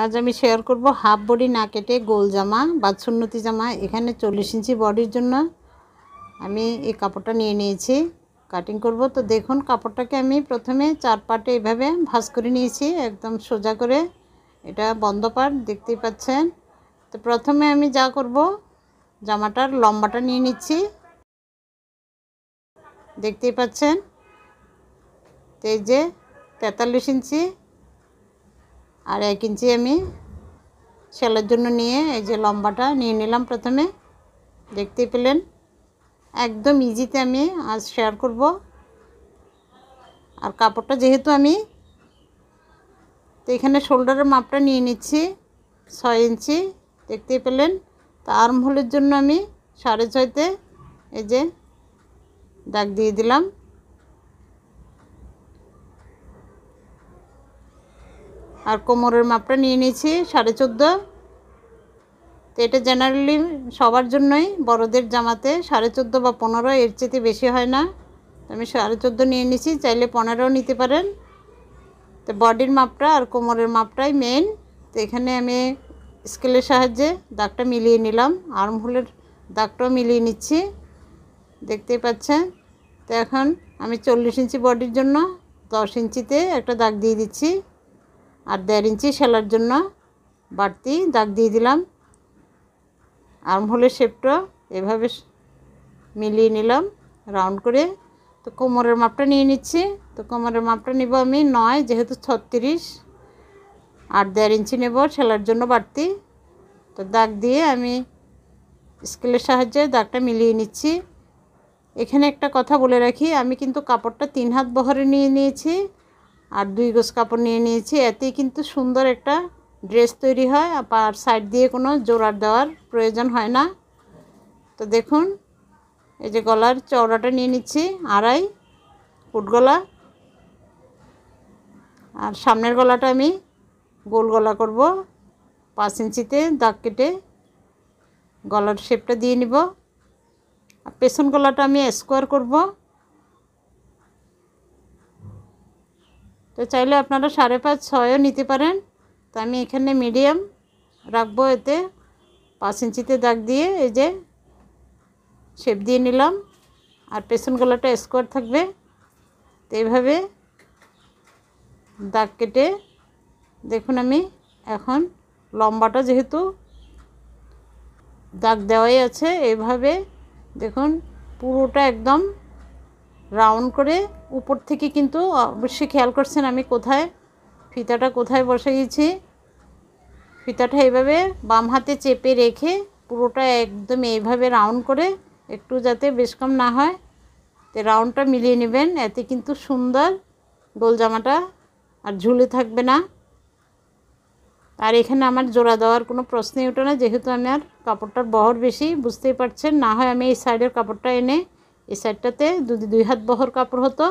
আজ আমি শেয়ার করব হাফ বডি না কেটে গোল জামা বা সুন্নতি জামা এখানে চল্লিশ ইঞ্চি বডির জন্য আমি এই কাপড়টা নিয়ে নিয়েছি কাটিং করব তো দেখুন কাপড়টাকে আমি প্রথমে চার পাটে এইভাবে ভাজ করে নিয়েছি একদম সোজা করে এটা বন্ধ পাট দেখতেই পাচ্ছেন তো প্রথমে আমি যা করব জামাটার লম্বাটা নিয়ে নিচ্ছি দেখতেই পাচ্ছেন তো এই যে তেতাল্লিশ ইঞ্চি আর এক ইঞ্চি আমি সেলের জন্য নিয়ে এই যে লম্বাটা নিয়ে নিলাম প্রথমে দেখতে পেলেন একদম ইজিতে আমি আজ শেয়ার করব আর কাপড়টা যেহেতু আমি তো এখানে শোল্ডারের মাপটা নিয়ে নিচ্ছি ছয় ইঞ্চি দেখতেই পেলেন তো আর্মহোলের জন্য আমি সাড়ে ছয়তে এই যে দাগ দিয়ে দিলাম আর কোমরের মাপটা নিয়ে নিয়েছি সাড়ে চোদ্দো তো এটা জেনারেলি সবার জন্যই বড়দের জামাতে সাড়ে চোদ্দো বা পনেরো এর চেয়ে বেশি হয় না আমি সাড়ে চোদ্দো নিয়ে নিয়েছি চাইলে পনেরোও নিতে পারেন তো বডির মাপটা আর কোমরের মাপটাই মেন তো এখানে আমি স্কেলের সাহায্যে দাগটা মিলিয়ে নিলাম আর্মহুলের দাগটাও মিলিয়ে নিচ্ছি দেখতেই পাচ্ছেন তো এখন আমি চল্লিশ ইঞ্চি বডির জন্য দশ ইঞ্চিতে একটা দাগ দিয়ে দিচ্ছি আর দেড় ইঞ্চি সেলার জন্য বাড়তি দাগ দিয়ে দিলাম আর্মহোলের শেপটা এভাবে মিলিয়ে নিলাম রাউন্ড করে তো কোমরের মাপটা নিয়ে নিচ্ছি তো কোমরের মাপটা নেব আমি নয় যেহেতু ছত্রিশ আর দেড় ইঞ্চি নেব সেলার জন্য বাড়তি তো দাগ দিয়ে আমি স্কেলের সাহায্যে দাগটা মিলিয়ে নিচ্ছি এখানে একটা কথা বলে রাখি আমি কিন্তু কাপড়টা তিন হাত বহরে নিয়ে নিয়েছি আর দুই গোজ কাপড় নিয়ে নিয়েছি এতেই কিন্তু সুন্দর একটা ড্রেস তৈরি হয় আর সাইড দিয়ে কোনো জোড়ার দেওয়ার প্রয়োজন হয় না তো দেখুন এই যে গলার চওড়াটা নিয়ে নিচ্ছি আড়াই ফুট গলা আর সামনের গলাটা আমি গোল গলা করব পাঁচ ইঞ্চিতে দাগ কেটে গলার শেপটা দিয়ে নিব আর পেছন গলাটা আমি স্কোয়ার করবো তো চাইলে আপনারা সাড়ে পাঁচ ছয়ও নিতে পারেন তো আমি এখানে মিডিয়াম রাখবো এতে পাঁচ ইঞ্চিতে দাগ দিয়ে এই যে শেপ দিয়ে নিলাম আর পেছন গলাটা স্কোয়ার থাকবে তো এইভাবে দাগ কেটে দেখুন আমি এখন লম্বাটা যেহেতু দাগ দেওয়াই আছে এইভাবে দেখুন পুরোটা একদম রাউন্ড করে উপর থেকে কিন্তু অবশ্যই খেয়াল করছেন আমি কোথায় ফিতাটা কোথায় বসাইছি ফিতাটা এইভাবে বাম হাতে চেপে রেখে পুরোটা একদম এইভাবে রাউন্ড করে একটু যাতে বেশ কম না হয় তো রাউন্ডটা মিলিয়ে নেবেন এতে কিন্তু সুন্দর গোল জামাটা আর ঝুলে থাকবে না আর এখানে আমার জোড়া দেওয়ার কোনো প্রশ্নই ওঠে না যেহেতু আমি আর কাপড়টার বহর বেশি বুঝতেই পারছেন না হয় আমি এই সাইডের কাপড়টা এনে এই সাইডটাতে যদি দুই হাত বহর কাপড় হতো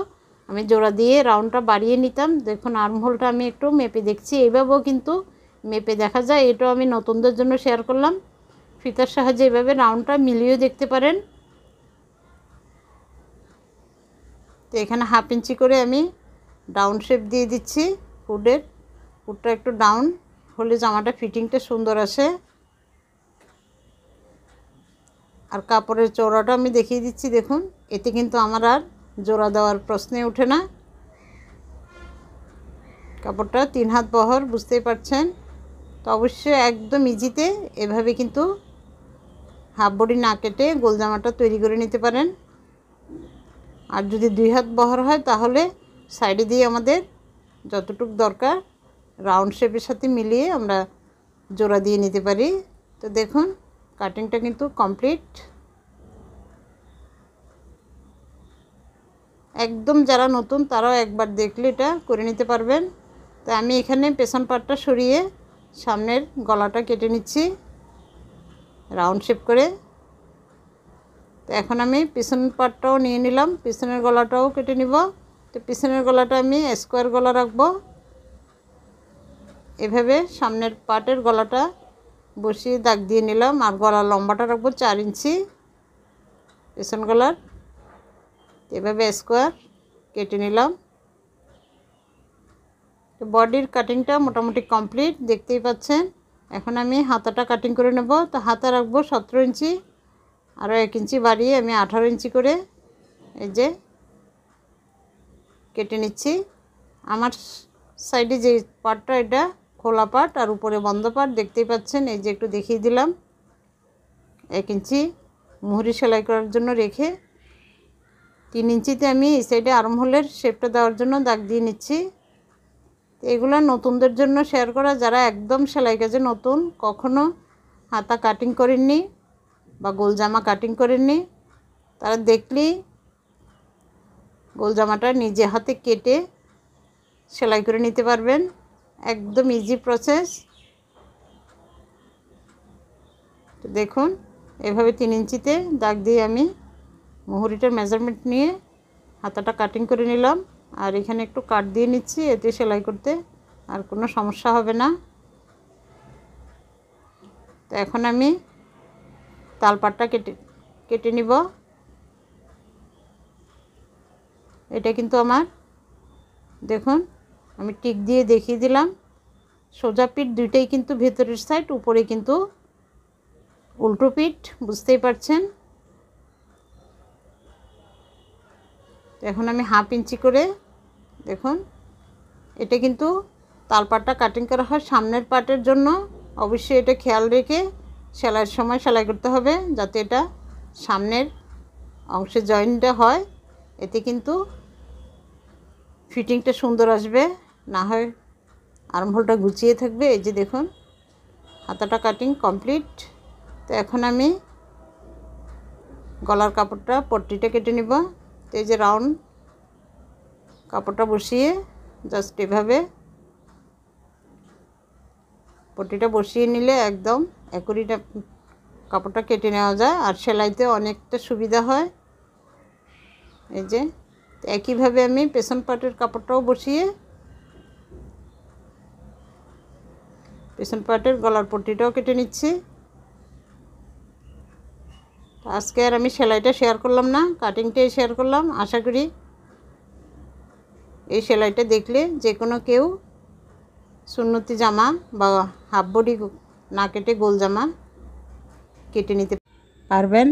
আমি জোড়া দিয়ে রাউন্ডটা বাড়িয়ে নিতাম দেখুন আর্মহোলটা আমি একটু মেপে দেখছি এইভাবেও কিন্তু মেপে দেখা যায় এটাও আমি নতুনদের জন্য শেয়ার করলাম ফিতার সাহায্যে এভাবে রাউন্ডটা মিলিয়েও দেখতে পারেন তো এখানে হাফ ইঞ্চি করে আমি ডাউন শেপ দিয়ে দিচ্ছি ফুডের ফুডটা একটু ডাউন হলে জামাটা ফিটিংটা সুন্দর আসে আর কাপড়ের চোরাটা আমি দেখিয়ে দিচ্ছি দেখুন এতে কিন্তু আমার আর জোড়া দেওয়ার প্রশ্নে ওঠে না কাপড়টা তিন হাত বহর বুঝতেই পারছেন তো অবশ্যই একদম ইজিতে এভাবে কিন্তু হাফ বডি না কেটে গোলজামাটা তৈরি করে নিতে পারেন আর যদি দুই হাত বহর হয় তাহলে সাইডে দিয়ে আমাদের যতটুক দরকার রাউন্ড শেপের সাথে মিলিয়ে আমরা জোড়া দিয়ে নিতে পারি তো দেখুন কাটিংটা কিন্তু কমপ্লিট একদম যারা নতুন তারাও একবার দেখলে এটা করে নিতে পারবেন তো আমি এখানে পেছন পাটটা সরিয়ে সামনের গলাটা কেটে নিচ্ছি রাউন্ড শেপ করে তো এখন আমি পিছন পাটটাও নিয়ে নিলাম পিছনের গলাটাও কেটে নিব তো পিছনের গলাটা আমি স্কোয়ার গলা রাখবো এভাবে সামনের পাটের গলাটা বসিয়ে দাগ দিয়ে নিলাম আর গলার লম্বাটা রাখবো চার ইঞ্চি পেছন গলার এভাবে স্কোয়ার কেটে নিলাম বডির কাটিংটা মোটামুটি কমপ্লিট দেখতেই পাচ্ছেন এখন আমি হাতাটা কাটিং করে নেব তো হাতা রাখবো সতেরো ইঞ্চি আরও এক ইঞ্চি বাড়িয়ে আমি আঠারো ইঞ্চি করে এই যে কেটে নিচ্ছি আমার সাইডে যে পাটটা এটা খোলা পাট আর উপরে বন্ধ পাট দেখতেই পাচ্ছেন এই যে একটু দেখিয়ে দিলাম এক ইঞ্চি মুহুরি সেলাই করার জন্য রেখে তিন ইঞ্চিতে আমি এই সাইডে আর্ম হোলের শেপটা দেওয়ার জন্য দাগ দিয়ে নিচ্ছি এগুলো নতুনদের জন্য শেয়ার করা যারা একদম সেলাই কাজে নতুন কখনো হাতা কাটিং করেননি বা গোল জামা কাটিং করেননি তারা দেখলেই গোল জামাটা নিজে হাতে কেটে সেলাই করে নিতে পারবেন একদম ইজি প্রসেস তো দেখুন এভাবে তিন ইঞ্চিতে দাগ দিয়ে আমি মুহুরিটার মেজারমেন্ট নিয়ে হাতাটা কাটিং করে নিলাম আর এখানে একটু কাট দিয়ে নিচ্ছি এতে সেলাই করতে আর কোনো সমস্যা হবে না তো এখন আমি তালপাটটা কেটে কেটে নিব এটা কিন্তু আমার দেখুন আমি টিক দিয়ে দেখিয়ে দিলাম সোজা পিঠ দুইটাই কিন্তু ভেতরের সাইড উপরে কিন্তু উল্টো পিঠ বুঝতেই পারছেন এখন আমি হাফ ইঞ্চি করে দেখুন এটা কিন্তু তালপাটটা কাটিং করা হয় সামনের পাটের জন্য অবশ্যই এটা খেয়াল রেখে সেলাইয়ের সময় সেলাই করতে হবে যাতে এটা সামনের অংশে জয়েন্টটা হয় এতে কিন্তু ফিটিংটা সুন্দর আসবে না হয় আর্মহোলটা গুছিয়ে থাকবে এই যে দেখুন হাতাটা কাটিং কমপ্লিট তো এখন আমি গলার কাপড়টা পট্টিটা কেটে নিব তো এই যে রাউন্ড কাপড়টা বসিয়ে জাস্ট এভাবে পটিটা বসিয়ে নিলে একদম একুরিটা কাপড়টা কেটে নেওয়া যায় আর সেলাইতে অনেকটা সুবিধা হয় এই যে একইভাবে আমি পেছন পাটের কাপড়টাও বসিয়ে পেছন পাটের গলার পট্টিটাও কেটে নিচ্ছি আজকে আর আমি সেলাইটা শেয়ার করলাম না কাটিংটাই শেয়ার করলাম আশা করি এই সেলাইটা দেখলে যে কোনো কেউ সুন্নতি জামা বা হাফ বডি না কেটে গোল জামা কেটে নিতে পারবেন